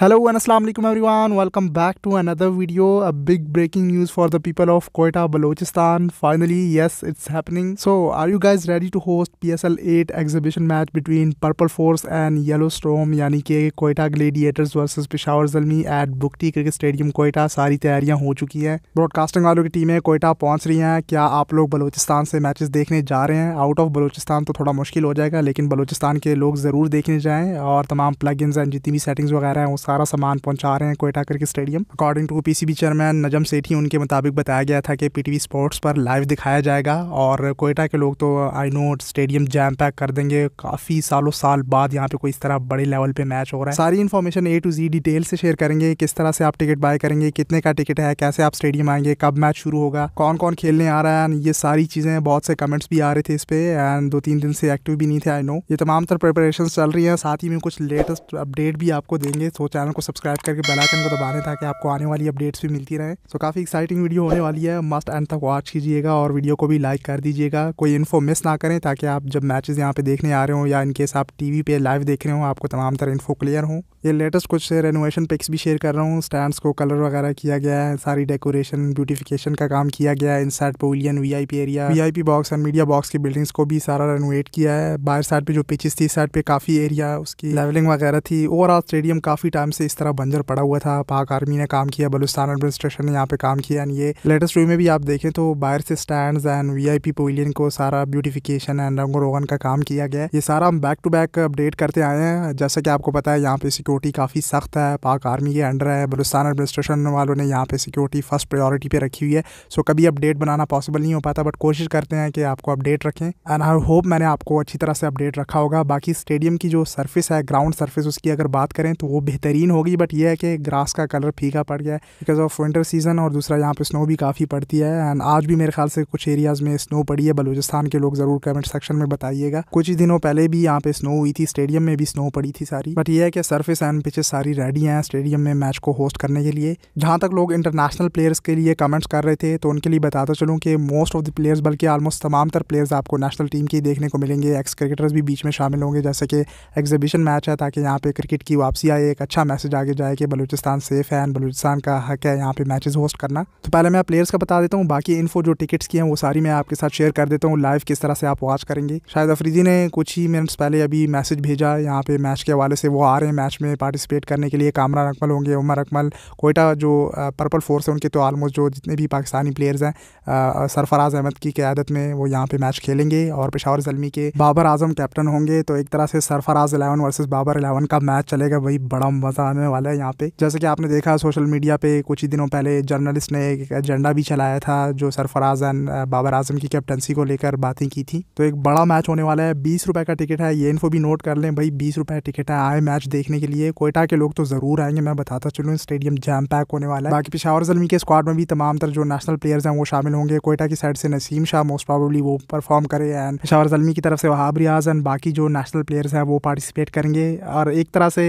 hello and अस्सलाम वालेकुम everyone welcome back to another video a big breaking news for the people of Quetta Balochistan finally yes it's happening so are you guys ready to host P S L eight exhibition match between purple force and yellow storm यानी कि Quetta gladiators versus Peshawar Zalmi at Bugti cricket stadium Quetta सारी तैयारियाँ हो चुकी हैं broadcasting वालों की टीमें कोयटा पहुँच रही हैं क्या आप लोग बलोचिस्तान से मैच देखने जा रहे हैं आउट ऑफ बलोचिस्तान तो थोड़ा मुश्किल हो जाएगा लेकिन बलोचिस्तान के लोग ज़रूर देखने जाएँ और तमाम प्लग एंड जितनी भी सेटिंग्स वगैरह हैं सारा सामान पहुंचा रहे हैं Quetta cricket stadium according to PCB chairman Najam Sethi उनके मुताबिक बताया गया था कि पीटीवी स्पोर्ट्स पर लाइव दिखाया जाएगा और कोयटा के लोग तो I know stadium jam pack कर देंगे काफ़ी सालों साल बाद यहाँ पे कोई इस तरह बड़े लेवल पे मैच हो रहा है सारी information A to Z detail से शेयर करेंगे किस तरह से आप टिकट बाय करेंगे कितने का टिकट है कैसे आप स्टेडियम आएंगे कब मैच शुरू होगा कौन कौन खेलने आ रहा है ये सारी चीज़ें बहुत से कमेंट्स भी आ रहे थे इस पे एंड दो तीन दिन से एक्टिव भी नहीं थे आई नो ये तमाम तरह प्रिपरेशन चल रही है साथ ही में कुछ लेटेस्ट अपडेट भी आपको देंगे सोचा चैनल को सब्सक्राइब करके बेल आइकन को दबाने ताकि आपको आने वाली अपडेट्स भी मिलती रहे तो so, काफ़ी एक्साइटिंग वीडियो होने वाली है मस्ट एंड तक वॉच कीजिएगा और वीडियो को भी लाइक कर दीजिएगा कोई इन्फो मिस ना करें ताकि आप जब मैचेस यहाँ पे देखने आ रहे हो या इनकेस आप टीवी पे लाइव देख रहे हो आपको तमाम तरह इन्फो क्लियर हो ये लेटेस्ट कुछ रेनोवेशन पिक्स भी शेयर कर रहा हूँ स्टैंड्स को कलर वगैरह किया गया है सारी डेकोरेशन ब्यूटिफिकेशन का काम किया गया है inside pavilion V area V box and media box की बिल्डिंग्स को भी सारा रेनोवेट किया है बाहर साइड पर जो पिचिस थी साइड पे काफ़ी एरिया उसकी लेवलिंग वगैरह थी ओवरऑल स्टेडियम काफ़ी टाइम टाइम से इस तरह बंजर पड़ा हुआ था पाक आर्मी ने काम किया बलुस्तान एडमिनिस्ट्रेशन ने यहाँ पे काम किया एंड ये लेटेस्ट व्यू में भी आप देखें तो बाहर से stand and V I pavilion को सारा ब्यूटिफिकेशन एंड रंगो रोगन का काम किया गया ये सारा हम बैक टू बैक अपडेट करते आए हैं जैसा कि आपको पता है यहाँ पे सिक्योरिटी काफ़ी सख्त है पाक आर्मी के अंडर है बलुस्तान एडमिनिस्ट्रेशन वालों ने यहाँ पे सिक्योरिटी फर्स्ट प्रायोरिटी पे रखी हुई है सो कभी अपडेट बनाना पॉसिबल नहीं हो पाता बट कोशिश करते हैं कि आपको अपडेट रखें एंड आई होप मैंने आपको अच्छी तरह से अपडेट रखा होगा बाकी स्टेडियम की जो सर्फिस है ग्राउंड सर्फिस उसकी अगर बात करें तो वो बेहतर बेहतरीन होगी बट ये है कि ग्रास का कलर फीका पड़ गया है बिकॉज ऑफ विंटर सीजन और दूसरा यहाँ पे स्नो भी काफ़ी पड़ती है एंड आज भी मेरे ख्याल से कुछ एरियाज़ में स्नो पड़ी है बलूचिस्तान के लोग ज़रूर कमेंट सेक्शन में बताइएगा कुछ ही दिनों पहले भी यहाँ पे स्नो हुई थी स्टेडियम में भी स्नो पड़ी थी सारी बट ये है कि सर्फिस एंड पिचेस सारी रेडी हैं स्टेडियम में मैच को होस्ट करने के लिए जहाँ तक लोग इंटरनेशनल प्लेयर्स के लिए कमेंट्स कर रहे थे तो उनके लिए बताता चलूँ कि मोस्ट ऑफ द प्लेयर्स बल्कि ऑलमोस्ट तमाम तर प्लेयर्स आपको नेशनल टीम के देखने को मिलेंगे एक्स क्रिकेटर्स भी बीच में शामिल होंगे जैसे कि एग्जीबिशन मैच है ताकि यहाँ पे क्रिकेट की वापसी आए एक अच्छा अच्छा मैसेज आगे जाए कि बलूचिस्तान सेफ़ है एंड बलूचिस्तान का हक है यहाँ पे मैचेस होस्ट करना तो पहले मैं प्लेयर्स का बता देता हूँ बाकी इन्फो जो टिकट्स की हैं वो सारी मैं आपके साथ शेयर कर देता हूँ लाइव किस तरह से आप वॉच करेंगे शायद अफरीदी ने कुछ ही मिनट्स पहले अभी मैसेज भेजा यहाँ पे मैच के हवाले से वो आ रहे हैं मैच में पार्टिसिपेट करने के लिए कामरान अकमल होंगे उमर अकमल कोयटा जो पर्पल फोर्स है उनके तो आलमोस्ट जो जितने भी पाकिस्तानी प्लेयर्स हैं सरफराज अहमद की क्यादत में वो यहाँ पे मैच खेलेंगे और पेशावर जलमी के बाबर आजम कैप्टन होंगे तो एक तरह से Sarfaraz eleven versus Babar eleven का मैच चलेगा वही बड़ा मज़ा आने वाला है यहाँ पे जैसे कि आपने देखा सोशल मीडिया पे कुछ ही दिनों पहले जर्नलिस्ट ने एक एजेंडा भी चलाया था जो सरफराज एंड बाबर आजम की कैप्टनसी को लेकर बातें की थी तो एक बड़ा मैच होने वाला है बीस रुपए का टिकट है ये इन्फो भी नोट कर लें भाई बीस रुपए टिकट है आए मैच देखने के लिए कोयटा के लोग तो ज़रूर आएंगे मैं बताता चलू स्टेडियम जैम पैक होने वाला है बाकी पिशावर जलमी के स्क्वाड में भी तमाम तर जो नेशनल प्लेयर्स हैं वो शामिल होंगे कोयटा की साइड से नसीम शाह मोस्ट प्रॉबली वो परफॉर्म करे एंड पिशावर जलमी की तरफ से वहाब रियाज एंड बाकी जो नेशनल प्लेयर्स हैं वो पार्टिसिपेट करेंगे और एक तरह से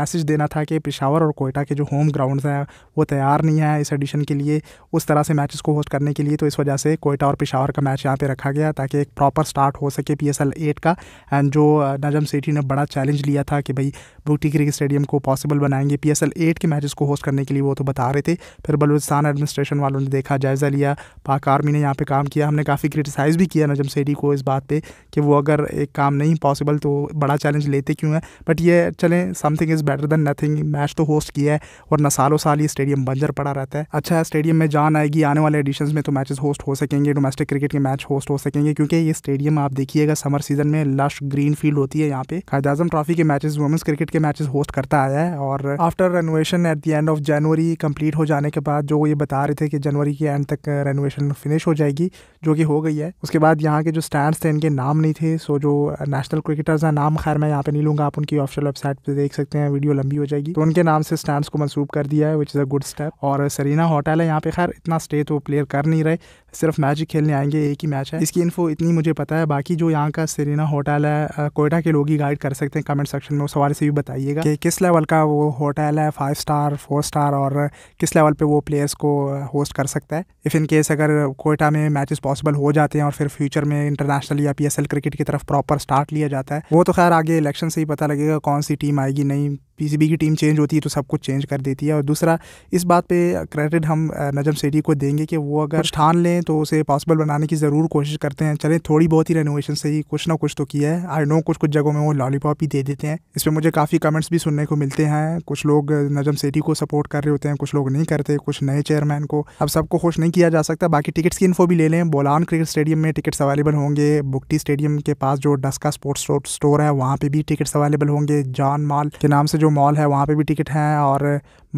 मैसेज देना देना था कि पिशावर और कोयटा के जो होम ग्राउंड्स हैं वो तैयार नहीं है इस एडिशन के लिए उस तरह से मैचेस को होस्ट करने के लिए तो इस वजह से कोयटा और पिशावर का मैच यहाँ पे रखा गया ताकि एक प्रॉपर स्टार्ट हो सके पी एस एल एट का एंड जो नजम सेठी ने बड़ा चैलेंज लिया था कि भाई बूटी क्रिकेट स्टेडियम को पॉसिबल बनाएंगे पी एस एल एट के मैचेस को होस्ट करने के लिए वो तो बता रहे थे फिर बलूचिस्तान एडमिनिस्ट्रेशन वालों ने देखा जायज़ा लिया पाक आर्मी ने यहाँ पर काम किया हमने काफ़ी क्रिटिसाइज़ भी किया नजम सेठी को इस बात पर कि वो अगर एक काम नहीं पॉसिबल तो बड़ा चैलेंज लेते क्यों है बट ये चलें something is better than nothing match तो होस्ट किया है और ना सालों साल ये स्टेडियम बंजर पड़ा रहता है अच्छा है स्टेडियम में जान आएगी आने वाले एडिशन में तो मैचेस होस्ट हो सकेंगे डोमेस्टिक क्रिकेट के मैच होस्ट हो सकेंगे क्योंकि ये स्टेडियम आप देखिएगा समर सीजन में लश ग्रीन फील्ड होती है यहाँ पे कायद आजम ट्रॉफी के मैचेस वुमेंस क्रिकेट के मैचेस होस्ट करता आया है और after renovation at the end of January complete हो जाने के बाद जो ये बता रहे थे कि जनवरी के एंड तक रेनोवेशन फिनिश हो जाएगी जो कि हो गई है उसके बाद यहाँ के जो स्टैंड थे इनके नाम नहीं थे सो जो नेशनल क्रिकेटर्स हैं नाम खैर मैं यहाँ पे नहीं लूंगा आप उनकी ऑफिशियल वेबसाइट पर देख सकते हैं वीडियो लंबी हो जाएगी तो उनके नाम से स्टैंड को मनसूब कर दिया है which is a good step और सरीना होटल है यहाँ पे खैर इतना स्टे तो प्लेयर कर नहीं रहे सिर्फ मैच ही खेलने आएंगे एक ही मैच है इसकी इन्फो इतनी मुझे पता है बाकी जो यहाँ का सरीना होटल है कोयटा के लोग ही गाइड कर सकते हैं कमेंट सेक्शन में उस हवाले से भी बताइएगा कि किस लेवल का वो होटल है फाइव स्टार फोर स्टार और किस लेवल पर वो प्लेयर्स को होस्ट कर सकता है इफ़ इन केस अगर कोयटा में मैचेस पॉसिबल हो जाते हैं और फिर फ्यूचर में इंटरनेशनल या पी क्रिकेट की तरफ प्रॉपर स्टार्ट लिया जाता है वो तो खैर आगे इलेक्शन से ही पता लगेगा कौन सी टीम आएगी नहीं पीसीबी की टीम चेंज होती है तो सब कुछ चेंज कर देती है और दूसरा इस बात पे क्रेडिट हम नजम सेठी को देंगे कि वो अगर ठान लें तो उसे पॉसिबल बनाने की ज़रूर कोशिश करते हैं चलें थोड़ी बहुत ही रेनोवेशन से ही कुछ ना कुछ तो किया है आई नो कुछ कुछ जगहों में वो लॉलीपॉप ही दे देते हैं इस पर मुझे काफ़ी कमेंट्स भी सुनने को मिलते हैं कुछ लोग नजम सेठी को सपोर्ट कर रहे होते हैं कुछ लोग नहीं करते कुछ नए चेयरमैन को अब सबको खुश नहीं किया जा सकता बाकी टिकट्स की इन्फो भी ले लें बोलान क्रिकेट स्टेडियम में टिकट्स अवेलेबल होंगे बुकटी स्टेडियम के पास जो डस्का स्पोर्ट्स स्टोर है वहाँ पर भी टिकट्स अवेलेबल होंगे जॉन माल के नाम से जो मॉल है वहाँ पे भी टिकट हैं और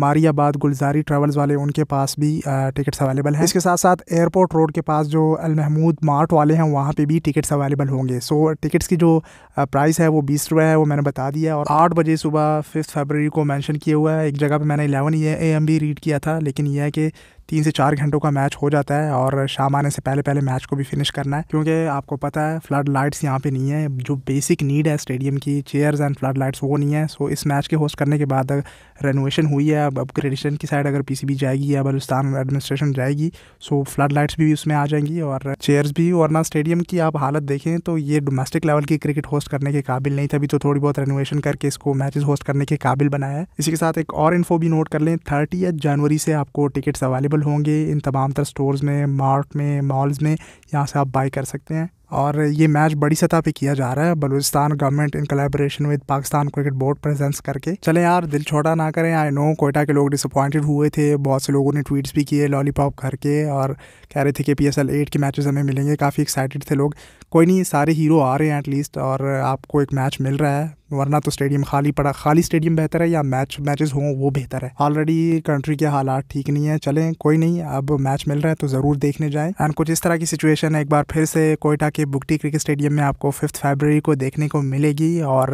मारियाबाद गुलजारी ट्रैवल्स वाले उनके पास भी टिकट्स अवेलेबल हैं इसके साथ साथ एयरपोर्ट रोड के पास जो अल महमूद मार्ट वाले हैं वहाँ पे भी टिकट्स अवेलेबल होंगे सो टिकट्स की जो प्राइस है वो बीस रुपये है वो मैंने बता दिया और आठ बजे सुबह फिफ्थ फरवरी को मैंशन किया हुआ है एक जगह पर मैंने इलेवन ए एम भी रीड किया था लेकिन यह है कि तीन से चार घंटों का मैच हो जाता है और शाम आने से पहले पहले मैच को भी फिनिश करना है क्योंकि आपको पता है फ्लड लाइट्स यहाँ पे नहीं है जो बेसिक नीड है स्टेडियम की चेयर्स एंड फ्लड लाइट्स वो नहीं है सो इस मैच के होस्ट करने के बाद रेनोवेशन हुई है अब अपग्रेडेशन की साइड अगर पीसीबी जाएगी या बलुस्तान एडमिनिस्ट्रेशन जाएगी सो फ्लड लाइट्स भी उसमें आ जाएंगी और चेयर्स भी वरना स्टेडियम की आप हालत देखें तो ये डोमेस्टिक लेवल की क्रिकेट होस्ट करने के काबिल नहीं था अभी तो थोड़ी बहुत रेनोवेशन करके इसको मैचेस होस्ट करने के काबिल बनाया है इसी के साथ एक और इन्फो भी नोट कर लें थर्टी जनवरी से आपको टिकट्स अवेलेबल होंगे इन तमाम तर स्टोर्स में मार्ट में मॉल्स में यहाँ से आप बाई कर सकते हैं और ये मैच बड़ी सतह पे किया जा रहा है Balochistan government in collaboration with Pakistan cricket board presence करके चले यार दिल छोटा ना करें आई नो कोयटा के लोग डिसअपॉइंटेड हुए थे बहुत से लोगों ने ट्वीट्स भी किए लॉलीपॉप करके और कह रहे थे कि पी एस एल एट के मैचेस हमें मिलेंगे काफ़ी एक्साइटेड थे लोग कोई नहीं सारे हीरो आ रहे हैं एटलीस्ट और आपको एक मैच मिल रहा है वरना तो स्टेडियम खाली पड़ा खाली स्टेडियम बेहतर है या मैच मैचेस हों वो बेहतर है ऑलरेडी कंट्री के हालात ठीक नहीं है चलें कोई नहीं अब मैच मिल रहा है तो ज़रूर देखने जाएं एंड कुछ इस तरह की सिचुएशन है एक बार फिर से कोयटा के के बुकटी क्रिकेट स्टेडियम में आपको फिफ्थ फरवरी को देखने को मिलेगी और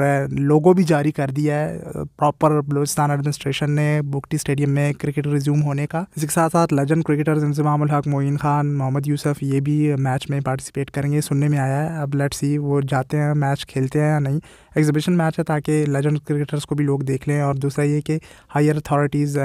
लोगो भी जारी कर दिया है प्रॉपर बलोचिस्तान एडमिनिस्ट्रेशन ने बुकटी स्टेडियम में क्रिकेट रिज्यूम होने का इसके साथ साथ लजन क्रिकेटर्स इंजमाम हक मोइन खान मोहम्मद यूसफ ये भी मैच में पार्टिसिपेट करेंगे सुनने में आया है अब लेट्स सी वो जाते हैं मैच खेलते हैं या नहीं एग्जीबिशन मैच है ताकि लेजेंड क्रिकेटर्स को भी लोग देख लें और दूसरा ये कि हायर अथॉरिटीज़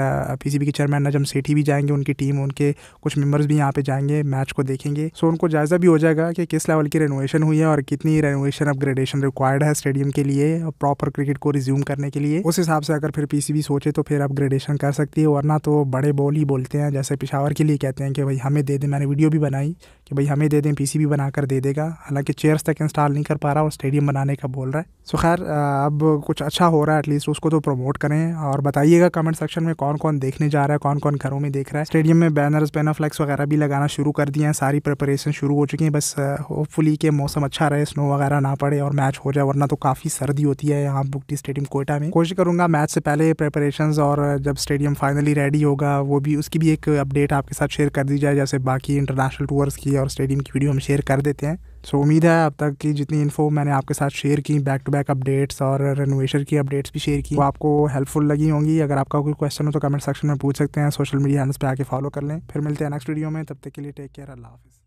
पीसीबी के चेयरमैन नजम सेठी भी जाएंगे उनकी टीम उनके कुछ मेम्बर्स भी यहाँ पे जाएंगे मैच को देखेंगे सो उनको जायज़ा भी हो जाएगा कि किस लेवल की रेनोवेशन हुई है और कितनी रेनोवेशन अपग्रेडेशन रिक्वायर्ड है स्टेडियम के लिए प्रॉपर क्रिकेट को रिज्यूम करने के लिए उस हिसाब से अगर फिर पी सोचे तो फिर अपग्रेडेशन कर सकती है वरना तो बड़े बॉल ही बोलते हैं जैसे पिशावर के लिए कहते हैं कि भाई हमें दे दे मैंने वीडियो भी बनाई कि भाई हमें दे दें पीसीबी बना कर दे देगा हालांकि चेयर्स तक इंस्टॉल नहीं कर पा रहा और स्टेडियम बनाने का बोल रहा है सो खैर अब कुछ अच्छा हो रहा है एटलीस्ट उसको तो प्रमोट करें और बताइएगा कमेंट सेक्शन में कौन कौन देखने जा रहा है कौन कौन घरों में देख रहा है स्टेडियम में बैनर्स बैनर फ्लैक्स वगैरह भी लगाना शुरू कर दिए हैं सारी प्रिपरेशन शुरू हो चुकी है बस होपफुली के मौसम अच्छा रहे स्नो वगैरह ना पड़े और मैच हो जाए वरना तो काफ़ी सर्दी होती है यहाँ बुकटी स्टेडियम कोयटा में कोशिश करूँगा मैच से पहले प्रेपरेशन और जब स्टेडियम फाइनली रेडी होगा वो भी उसकी भी एक अपडेट आपके साथ शेयर कर दी जाए जैसे बाकी इंटरनेशनल टूर्स की है और स्टेडियम की वीडियो हम शेयर कर देते हैं सो उम्मीद है अब तक की जितनी इन्फो मैंने आपके साथ शेयर की बैक टू बैक अपडेट्स और रेनोवेशन की अपडेट्स भी शेयर की वो आपको हेल्पफुल लगी होंगी अगर आपका कोई क्वेश्चन हो तो कमेंट सेक्शन में पूछ सकते हैं सोशल मीडिया हैंडल्स पर आके फॉलो कर लें फिर मिलते हैं नेक्स्ट वीडियो में तब तक के लिए टेक केयर अल्लाह हाफिज़